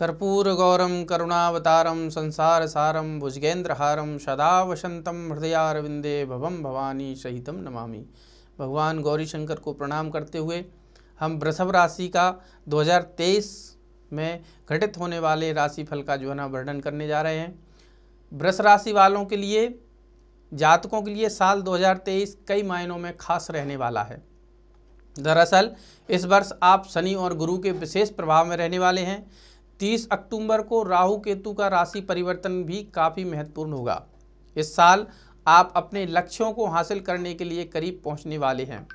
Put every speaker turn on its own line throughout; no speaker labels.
करुणावतारम संसार सारम भुजगेन्द्रहारम सदा हृदय अरविंदे भवम भवानी सहित नमामि भगवान गौरी शंकर को प्रणाम करते हुए हम वृषभ राशि का 2023 में घटित होने वाले राशिफल का जो है ना वर्णन करने जा रहे हैं वृष राशि वालों के लिए जातकों के लिए साल 2023 कई मायनों में खास रहने वाला है दरअसल इस वर्ष आप शनि और गुरु के विशेष प्रभाव में रहने वाले हैं 30 अक्टूबर को राहु केतु का राशि परिवर्तन भी काफ़ी महत्वपूर्ण होगा इस साल आप अपने लक्ष्यों को हासिल करने के लिए करीब पहुंचने वाले हैं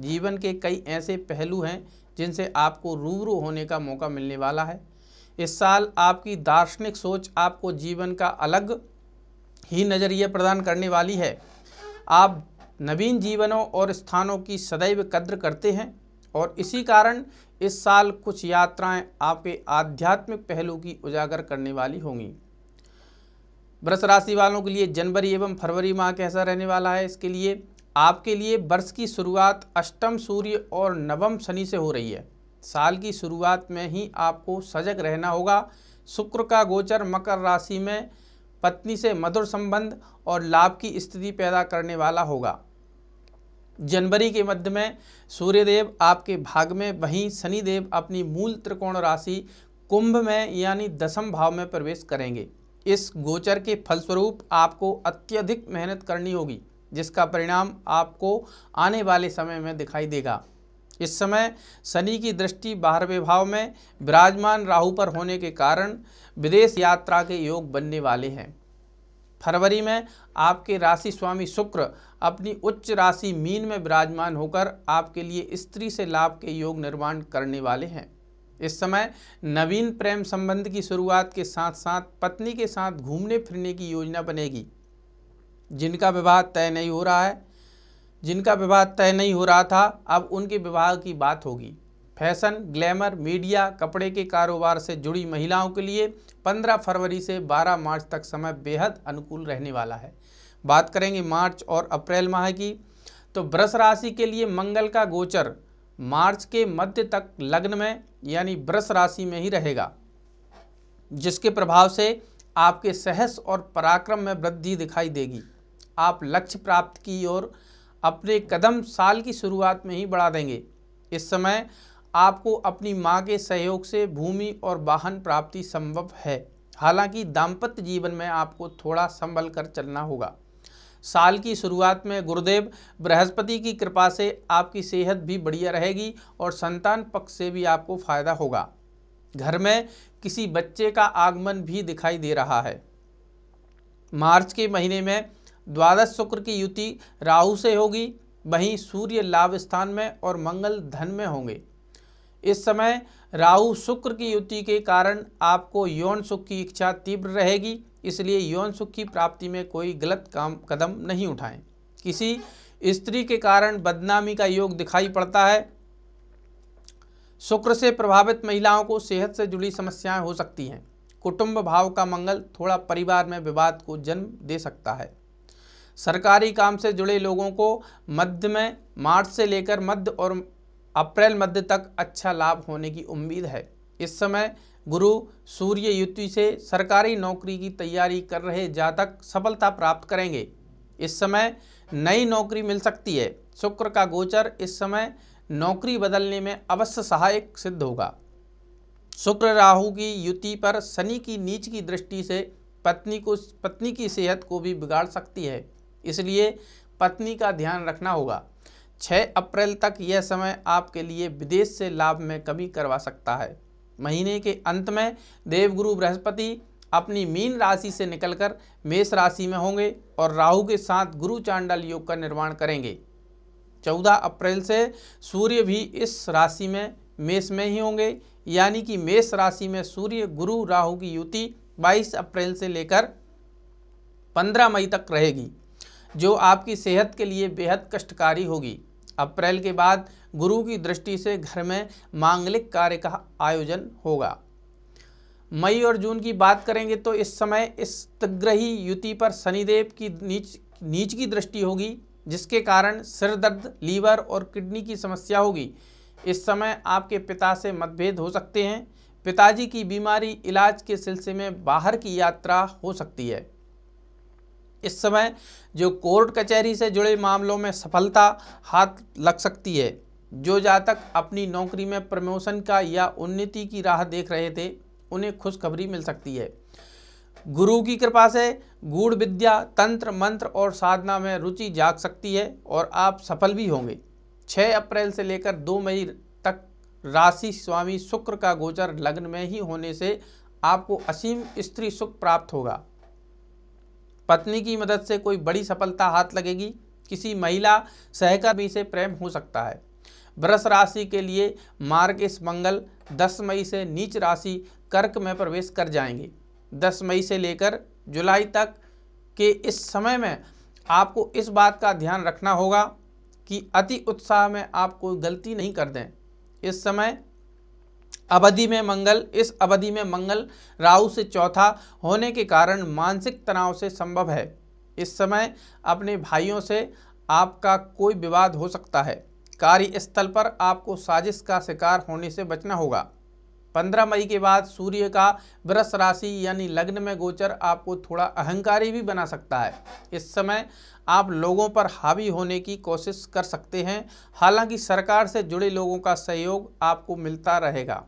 जीवन के कई ऐसे पहलू हैं जिनसे आपको रूबरू होने का मौका मिलने वाला है इस साल आपकी दार्शनिक सोच आपको जीवन का अलग ही नज़रिया प्रदान करने वाली है आप नवीन जीवनों और स्थानों की सदैव कद्र करते हैं और इसी कारण इस साल कुछ यात्राएं आपके आध्यात्मिक पहलू की उजागर करने वाली होंगी वृष राशि वालों के लिए जनवरी एवं फरवरी माह कैसा रहने वाला है इसके लिए आपके लिए वर्ष की शुरुआत अष्टम सूर्य और नवम शनि से हो रही है साल की शुरुआत में ही आपको सजग रहना होगा शुक्र का गोचर मकर राशि में पत्नी से मधुर संबंध और लाभ की स्थिति पैदा करने वाला होगा जनवरी के मध्य में सूर्यदेव आपके भाग में वहीं शनिदेव अपनी मूल त्रिकोण राशि कुंभ में यानी दसम भाव में प्रवेश करेंगे इस गोचर के फलस्वरूप आपको अत्यधिक मेहनत करनी होगी जिसका परिणाम आपको आने वाले समय में दिखाई देगा इस समय शनि की दृष्टि बारहवें भाव में विराजमान राहु पर होने के कारण विदेश यात्रा के योग बनने वाले हैं फरवरी में आपके राशि स्वामी शुक्र अपनी उच्च राशि मीन में विराजमान होकर आपके लिए स्त्री से लाभ के योग निर्माण करने वाले हैं इस समय नवीन प्रेम संबंध की शुरुआत के साथ साथ पत्नी के साथ घूमने फिरने की योजना बनेगी जिनका विवाह तय नहीं हो रहा है जिनका विवाह तय नहीं हो रहा था अब उनके विवाह की बात होगी फैशन ग्लैमर मीडिया कपड़े के कारोबार से जुड़ी महिलाओं के लिए 15 फरवरी से 12 मार्च तक समय बेहद अनुकूल रहने वाला है बात करेंगे मार्च और अप्रैल माह की तो वृष राशि के लिए मंगल का गोचर मार्च के मध्य तक लग्न में यानी वृष राशि में ही रहेगा जिसके प्रभाव से आपके सहस और पराक्रम में वृद्धि दिखाई देगी आप लक्ष्य प्राप्त की और अपने कदम साल की शुरुआत में ही बढ़ा देंगे इस समय आपको अपनी माँ के सहयोग से भूमि और वाहन प्राप्ति संभव है हालांकि दाम्पत्य जीवन में आपको थोड़ा संभल कर चलना होगा साल की शुरुआत में गुरुदेव बृहस्पति की कृपा से आपकी सेहत भी बढ़िया रहेगी और संतान पक्ष से भी आपको फायदा होगा घर में किसी बच्चे का आगमन भी दिखाई दे रहा है मार्च के महीने में द्वादश शुक्र की युति राहु से होगी वहीं सूर्य लाभ स्थान में और मंगल धन में होंगे इस समय राहु शुक्र की युति के कारण आपको यौन सुख की इच्छा तीव्र रहेगी इसलिए यौन सुख की प्राप्ति में कोई गलत काम कदम नहीं उठाएं किसी स्त्री के कारण बदनामी का योग दिखाई पड़ता है शुक्र से प्रभावित महिलाओं को सेहत से जुड़ी समस्याएं हो सकती हैं कुटुंब भाव का मंगल थोड़ा परिवार में विवाद को जन्म दे सकता है सरकारी काम से जुड़े लोगों को मध्य में मार्च से लेकर मध्य और अप्रैल मध्य तक अच्छा लाभ होने की उम्मीद है इस समय गुरु सूर्य युति से सरकारी नौकरी की तैयारी कर रहे जातक सफलता प्राप्त करेंगे इस समय नई नौकरी मिल सकती है शुक्र का गोचर इस समय नौकरी बदलने में अवश्य सहायक सिद्ध होगा शुक्र राहु की युति पर शनि की नीच की दृष्टि से पत्नी को पत्नी की सेहत को भी बिगाड़ सकती है इसलिए पत्नी का ध्यान रखना होगा छः अप्रैल तक यह समय आपके लिए विदेश से लाभ में कमी करवा सकता है महीने के अंत में देवगुरु बृहस्पति अपनी मीन राशि से निकलकर मेष राशि में होंगे और राहु के साथ गुरु चांडल योग का निर्माण करेंगे 14 अप्रैल से सूर्य भी इस राशि में मेष में ही होंगे यानी कि मेष राशि में सूर्य गुरु राहु की युति 22 अप्रैल से लेकर 15 मई तक रहेगी जो आपकी सेहत के लिए बेहद कष्टकारी होगी अप्रैल के बाद गुरु की दृष्टि से घर में मांगलिक कार्य का आयोजन होगा मई और जून की बात करेंगे तो इस समय इस तग्रही युति पर शनिदेव की नीच नीच की दृष्टि होगी जिसके कारण सिर दर्द लीवर और किडनी की समस्या होगी इस समय आपके पिता से मतभेद हो सकते हैं पिताजी की बीमारी इलाज के सिलसिले में बाहर की यात्रा हो सकती है इस समय जो कोर्ट कचहरी से जुड़े मामलों में सफलता हाथ लग सकती है जो जातक अपनी नौकरी में प्रमोशन का या उन्नति की राह देख रहे थे उन्हें खुशखबरी मिल सकती है गुरु की कृपा से गूढ़ विद्या तंत्र मंत्र और साधना में रुचि जाग सकती है और आप सफल भी होंगे 6 अप्रैल से लेकर 2 मई तक राशि स्वामी शुक्र का गोचर लग्न में ही होने से आपको असीम स्त्री सुख प्राप्त होगा पत्नी की मदद से कोई बड़ी सफलता हाथ लगेगी किसी महिला सहकर्मी से प्रेम हो सकता है वृष राशि के लिए मार्ग इस मंगल 10 मई से नीच राशि कर्क में प्रवेश कर जाएंगे 10 मई से लेकर जुलाई तक के इस समय में आपको इस बात का ध्यान रखना होगा कि अति उत्साह में आप कोई गलती नहीं कर दें इस समय अवधि में मंगल इस अवधि में मंगल राहु से चौथा होने के कारण मानसिक तनाव से संभव है इस समय अपने भाइयों से आपका कोई विवाद हो सकता है कार्यस्थल पर आपको साजिश का शिकार होने से बचना होगा पंद्रह मई के बाद सूर्य का वृष राशि यानी लग्न में गोचर आपको थोड़ा अहंकारी भी बना सकता है इस समय आप लोगों पर हावी होने की कोशिश कर सकते हैं हालांकि सरकार से जुड़े लोगों का सहयोग आपको मिलता रहेगा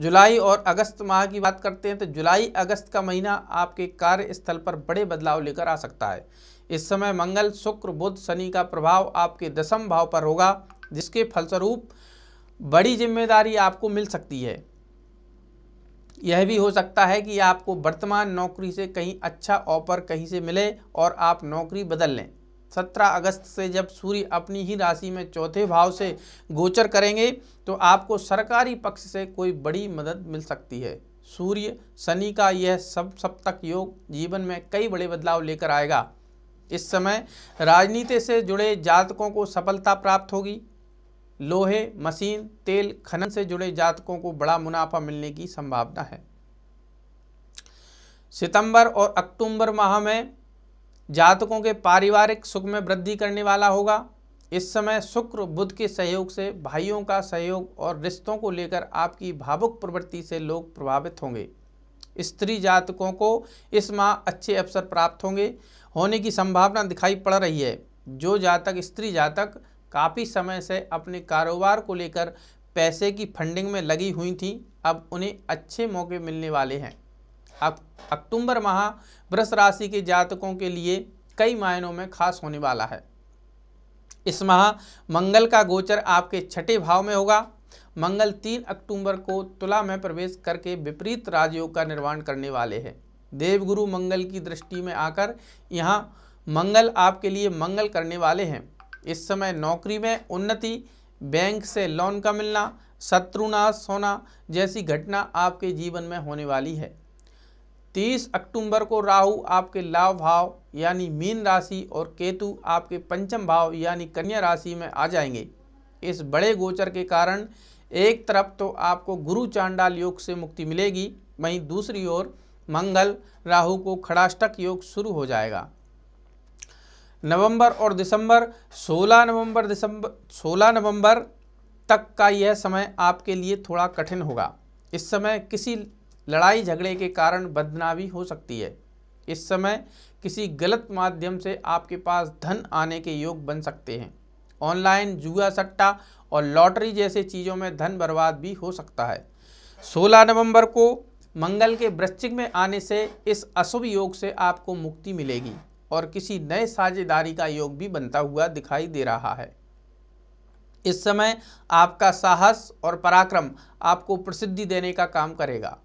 जुलाई और अगस्त माह की बात करते हैं तो जुलाई अगस्त का महीना आपके कार्यस्थल पर बड़े बदलाव लेकर आ सकता है इस समय मंगल शुक्र बुध शनि का प्रभाव आपके दशम भाव पर होगा जिसके फलस्वरूप बड़ी जिम्मेदारी आपको मिल सकती है यह भी हो सकता है कि आपको वर्तमान नौकरी से कहीं अच्छा ऑफर कहीं से मिले और आप नौकरी बदल लें सत्रह अगस्त से जब सूर्य अपनी ही राशि में चौथे भाव से गोचर करेंगे तो आपको सरकारी पक्ष से कोई बड़ी मदद मिल सकती है सूर्य शनि का यह सब सप्तक योग जीवन में कई बड़े बदलाव लेकर आएगा इस समय राजनीति से जुड़े जातकों को सफलता प्राप्त होगी लोहे मशीन तेल खनन से जुड़े जातकों को बड़ा मुनाफा मिलने की संभावना है सितंबर और अक्टूबर माह में जातकों के पारिवारिक सुख में वृद्धि करने वाला होगा इस समय शुक्र बुध के सहयोग से भाइयों का सहयोग और रिश्तों को लेकर आपकी भावुक प्रवृत्ति से लोग प्रभावित होंगे स्त्री जातकों को इस माह अच्छे अवसर प्राप्त होंगे होने की संभावना दिखाई पड़ रही है जो जातक स्त्री जातक काफ़ी समय से अपने कारोबार को लेकर पैसे की फंडिंग में लगी हुई थी अब उन्हें अच्छे मौके मिलने वाले हैं अक्टूबर माह वृष राशि के जातकों के लिए कई मायनों में खास होने वाला है इस माह मंगल का गोचर आपके छठे भाव में होगा मंगल तीन अक्टूबर को तुला में प्रवेश करके विपरीत राजयोग का निर्माण करने वाले हैं देवगुरु मंगल की दृष्टि में आकर यहाँ मंगल आपके लिए मंगल करने वाले हैं इस समय नौकरी में उन्नति बैंक से लोन का मिलना शत्रुनाश होना जैसी घटना आपके जीवन में होने वाली है तीस अक्टूबर को राहु आपके लाभ भाव यानी मीन राशि और केतु आपके पंचम भाव यानी कन्या राशि में आ जाएंगे इस बड़े गोचर के कारण एक तरफ तो आपको गुरु चांडाल योग से मुक्ति मिलेगी वहीं दूसरी ओर मंगल राहु को खड़ाष्टक योग शुरू हो जाएगा नवंबर और दिसंबर 16 नवंबर दिसंबर 16 नवंबर तक का यह समय आपके लिए थोड़ा कठिन होगा इस समय किसी लड़ाई झगड़े के कारण बदनामी हो सकती है इस समय किसी गलत माध्यम से आपके पास धन आने के योग बन सकते हैं ऑनलाइन जुआ सट्टा और लॉटरी जैसे चीज़ों में धन बर्बाद भी हो सकता है 16 नवंबर को मंगल के वृश्चिक में आने से इस अशुभ योग से आपको मुक्ति मिलेगी और किसी नए साझेदारी का योग भी बनता हुआ दिखाई दे रहा है इस समय आपका साहस और पराक्रम आपको प्रसिद्धि देने का काम करेगा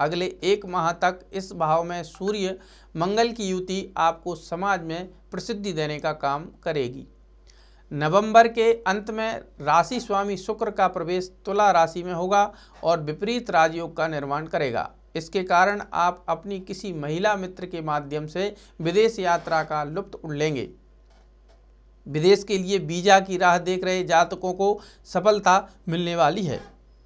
अगले एक माह तक इस भाव में सूर्य मंगल की युति आपको समाज में प्रसिद्धि देने का काम करेगी नवंबर के अंत में राशि स्वामी शुक्र का प्रवेश तुला राशि में होगा और विपरीत राजयोग का निर्माण करेगा इसके कारण आप अपनी किसी महिला मित्र के माध्यम से विदेश यात्रा का लुप्त उड़ लेंगे विदेश के लिए वीजा की राह देख रहे जातकों को सफलता मिलने वाली है